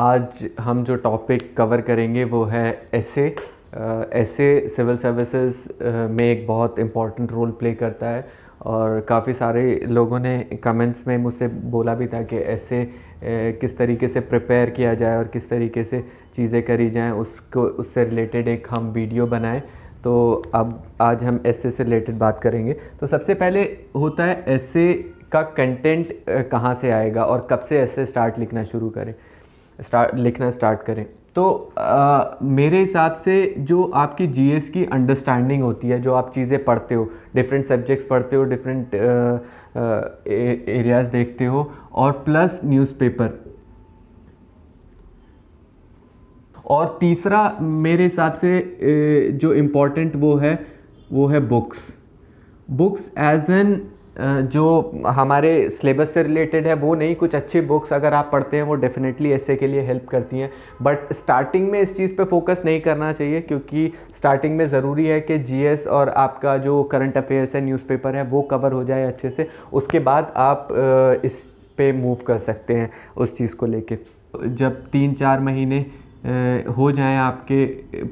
आज हम जो टॉपिक कवर करेंगे वो है ऐसे ऐसे सिविल सर्विसेज में एक बहुत इम्पॉर्टेंट रोल प्ले करता है और काफ़ी सारे लोगों ने कमेंट्स में मुझसे बोला भी था कि ऐसे uh, किस तरीके से प्रिपेयर किया जाए और किस तरीके से चीज़ें करी जाएं उसको उससे रिलेटेड एक हम वीडियो बनाएं तो अब आज हम ऐसे से रिलेटेड बात करेंगे तो सबसे पहले होता है ऐसे का कंटेंट uh, कहाँ से आएगा और कब से ऐसे स्टार्ट लिखना शुरू करें स्टार्ट लिखना स्टार्ट करें तो आ, मेरे हिसाब से जो आपकी जीएस की अंडरस्टैंडिंग होती है जो आप चीज़ें पढ़ते हो डिफरेंट सब्जेक्ट्स पढ़ते हो डिफरेंट एरियाज़ देखते हो और प्लस न्यूज़पेपर और तीसरा मेरे हिसाब से जो इम्पोर्टेंट वो है वो है बुक्स बुक्स एज एन जो हमारे सिलेबस से रिलेटेड है वो नहीं कुछ अच्छी बुक्स अगर आप पढ़ते हैं वो डेफिनेटली ऐसे के लिए हेल्प करती हैं बट स्टार्टिंग में इस चीज़ पे फोकस नहीं करना चाहिए क्योंकि स्टार्टिंग में ज़रूरी है कि जीएस और आपका जो करंट अफेयर्स है न्यूज़पेपर है वो कवर हो जाए अच्छे से उसके बाद आप इस पे मूव कर सकते हैं उस चीज़ को लेके जब तीन चार महीने हो जाए आपके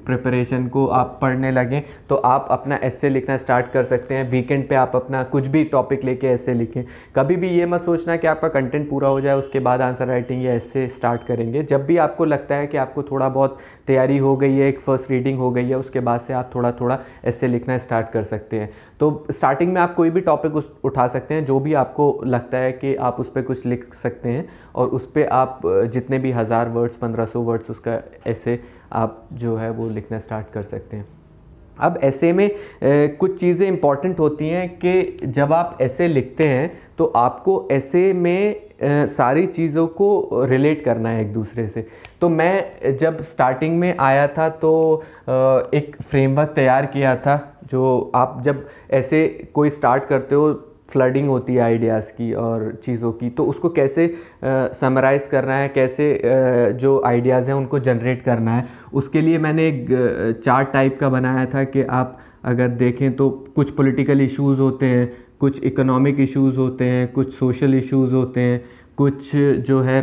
प्रिपरेशन को आप पढ़ने लगें तो आप अपना ऐसे लिखना स्टार्ट कर सकते हैं वीकेंड पे आप अपना कुछ भी टॉपिक लेके ऐसे लिखें कभी भी ये मत सोचना कि आपका कंटेंट पूरा हो जाए उसके बाद आंसर राइटिंग या ऐसे स्टार्ट करेंगे जब भी आपको लगता है कि आपको थोड़ा बहुत तैयारी हो गई है एक फ़र्स्ट रीडिंग हो गई है उसके बाद से आप थोड़ा थोड़ा ऐसे लिखना स्टार्ट कर सकते हैं तो स्टार्टिंग में आप कोई भी टॉपिक उठा सकते हैं जो भी आपको लगता है कि आप उस पर कुछ लिख सकते हैं और उस पर आप जितने भी हज़ार वर्ड्स पंद्रह सौ वर्ड्स उसका ऐसे आप जो है वो लिखना स्टार्ट कर सकते हैं अब ऐसे में ए, कुछ चीज़ें इंपॉर्टेंट होती हैं कि जब आप ऐसे लिखते हैं तो आपको ऐसे में सारी चीज़ों को रिलेट करना है एक दूसरे से तो मैं जब स्टार्टिंग में आया था तो एक फ्रेमवर्क तैयार किया था जो आप जब ऐसे कोई स्टार्ट करते हो फ्लडिंग होती है आइडियाज़ की और चीज़ों की तो उसको कैसे समराइज़ करना है कैसे आ, जो आइडियाज़ हैं उनको जनरेट करना है उसके लिए मैंने एक चार्ट टाइप का बनाया था कि आप अगर देखें तो कुछ पॉलिटिकल इश्यूज़ होते हैं कुछ इकोनॉमिक इश्यूज़ होते हैं कुछ सोशल इश्यूज़ होते हैं कुछ जो है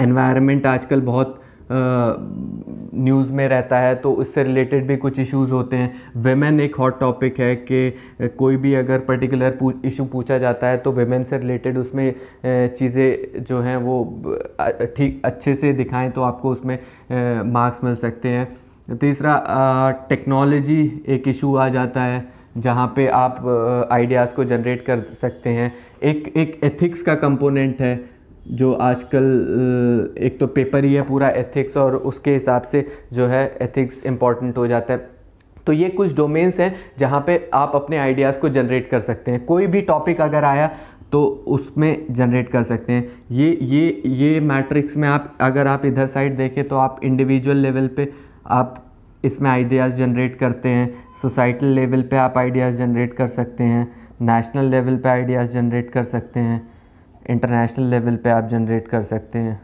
एनवायरनमेंट आजकल बहुत न्यूज़ में रहता है तो उससे रिलेटेड भी कुछ इश्यूज़ होते हैं वेमेन एक हॉट टॉपिक है कि कोई भी अगर पर्टिकुलर इशू पूछा जाता है तो वेमेन से रिलेटेड उसमें चीज़ें जो हैं वो ठीक अच्छे से दिखाएं तो आपको उसमें मार्क्स मिल सकते हैं तीसरा टेक्नोलॉजी एक इशू आ जाता है जहाँ पे आप आइडियाज़ को जनरेट कर सकते हैं एक एक एथिक्स का कंपोनेंट है जो आजकल एक तो पेपर ही है पूरा एथिक्स और उसके हिसाब से जो है एथिक्स इम्पॉर्टेंट हो जाता है तो ये कुछ डोमेन्स हैं जहाँ पे आप अपने आइडियाज़ को जनरेट कर सकते हैं कोई भी टॉपिक अगर आया तो उसमें जनरेट कर सकते हैं ये ये ये मैट्रिक्स में आप अगर आप इधर साइड देखें तो आप इंडिविजुअल लेवल पर आप इसमें आइडियाज़ जनरेट करते हैं सोसाइटल लेवल पे आप आइडियाज़ जनरेट कर सकते हैं नेशनल लेवल पे आइडियाज़ जनरेट कर सकते हैं इंटरनेशनल लेवल पे आप जनरेट कर सकते हैं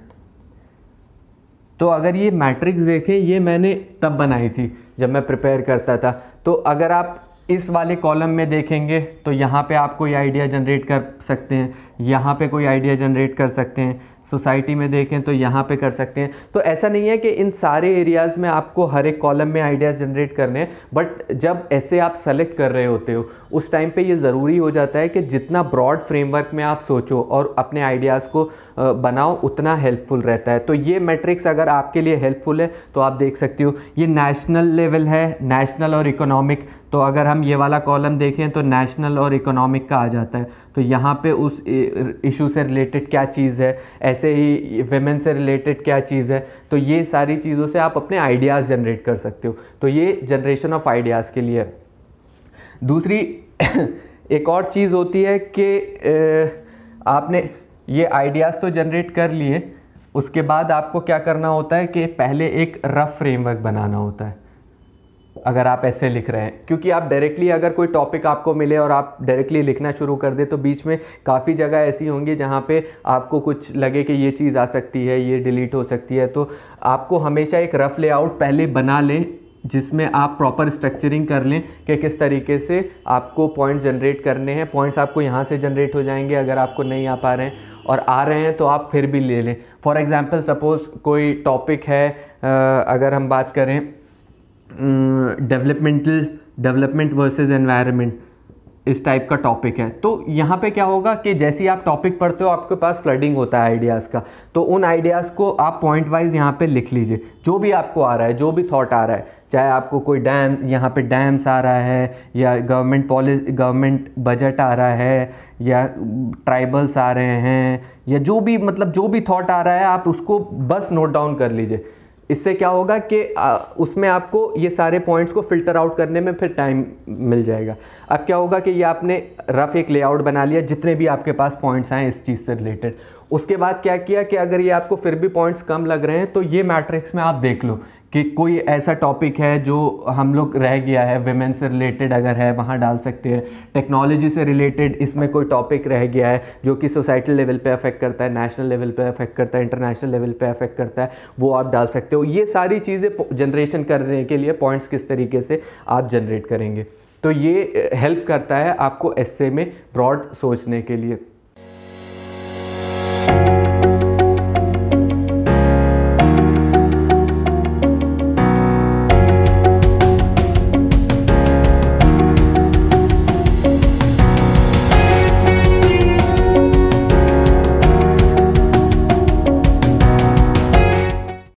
तो अगर ये मैट्रिक्स देखें ये मैंने तब बनाई थी जब मैं प्रिपेयर करता था तो अगर आप इस वाले कॉलम में देखेंगे तो यहाँ पे आप कोई आइडिया जनरेट कर सकते हैं यहाँ पे कोई आइडिया जनरेट कर सकते हैं सोसाइटी में देखें तो यहाँ पे कर सकते हैं तो ऐसा नहीं है कि इन सारे एरियाज़ में आपको हर एक कॉलम में आइडियाज़ जनरेट करने हैं बट जब ऐसे आप सेलेक्ट कर रहे होते हो उस टाइम पे ये ज़रूरी हो जाता है कि जितना ब्रॉड फ्रेमवर्क में आप सोचो और अपने आइडियाज़ को बनाओ उतना हेल्पफुल रहता है तो ये मैट्रिक्स अगर आपके लिए हेल्पफुल है तो आप देख सकते हो ये नेशनल लेवल है नेशनल और इकोनॉमिक तो अगर हम ये वाला कॉलम देखें तो नेशनल और इकोनॉमिक का आ जाता है तो यहाँ पे उस इशू से रिलेटेड क्या चीज़ है ऐसे ही वेमेन से रिलेटेड क्या चीज़ है तो ये सारी चीज़ों से आप अपने आइडियाज़ जनरेट कर सकते हो तो ये जनरेशन ऑफ आइडियाज़ के लिए दूसरी एक और चीज़ होती है कि आपने ये आइडियाज़ तो जनरेट कर लिए उसके बाद आपको क्या करना होता है कि पहले एक रफ़ फ्रेमवर्क बनाना होता है अगर आप ऐसे लिख रहे हैं क्योंकि आप डायरेक्टली अगर कोई टॉपिक आपको मिले और आप डायरेक्टली लिखना शुरू कर दे तो बीच में काफ़ी जगह ऐसी होंगी जहाँ पे आपको कुछ लगे कि ये चीज़ आ सकती है ये डिलीट हो सकती है तो आपको हमेशा एक रफ़ लेआउट पहले बना लें जिसमें आप प्रॉपर स्ट्रक्चरिंग कर लें कि किस तरीके से आपको पॉइंट जनरेट करने हैं पॉइंट्स आपको यहाँ से जनरेट हो जाएंगे अगर आपको नहीं आ पा रहे हैं और आ रहे हैं तो आप फिर भी ले लें फॉर एग्ज़ाम्पल सपोज़ कोई टॉपिक है अगर हम बात करें डेवलपमेंटल डेवलपमेंट वर्सेस एनवायरनमेंट इस टाइप का टॉपिक है तो यहाँ पे क्या होगा कि जैसे ही आप टॉपिक पढ़ते हो आपके पास फ्लडिंग होता है आइडियाज़ का तो उन आइडियाज़ को आप पॉइंट वाइज यहाँ पे लिख लीजिए जो भी आपको आ रहा है जो भी थॉट आ रहा है चाहे आपको कोई डैम यहाँ पे डैम्स आ रहा है या गवर्नमेंट पॉलिसी गवर्नमेंट बजट आ रहा है या ट्राइबल्स आ रहे हैं या जो भी मतलब जो भी थाट आ रहा है आप उसको बस नोट डाउन कर लीजिए इससे क्या होगा कि उसमें आपको ये सारे पॉइंट्स को फ़िल्टर आउट करने में फिर टाइम मिल जाएगा अब क्या होगा कि ये आपने रफ़ एक लेआउट बना लिया जितने भी आपके पास पॉइंट्स आए इस चीज़ से रिलेटेड उसके बाद क्या किया कि अगर ये आपको फिर भी पॉइंट्स कम लग रहे हैं तो ये मैट्रिक्स में आप देख लो कि कोई ऐसा टॉपिक है जो हम लोग रह गया है वेमेन से रिलेटेड अगर है वहाँ डाल सकते हैं टेक्नोलॉजी से रिलेटेड इसमें कोई टॉपिक रह गया है जो कि सोसाइटल लेवल पे अफेक्ट करता है नेशनल लेवल पे अफेक्ट करता है इंटरनेशनल लेवल पे अफेक्ट करता है वो आप डाल सकते हो ये सारी चीज़ें जनरेशन करने के लिए पॉइंट्स किस तरीके से आप जनरेट करेंगे तो ये हेल्प करता है आपको एस में ब्रॉड सोचने के लिए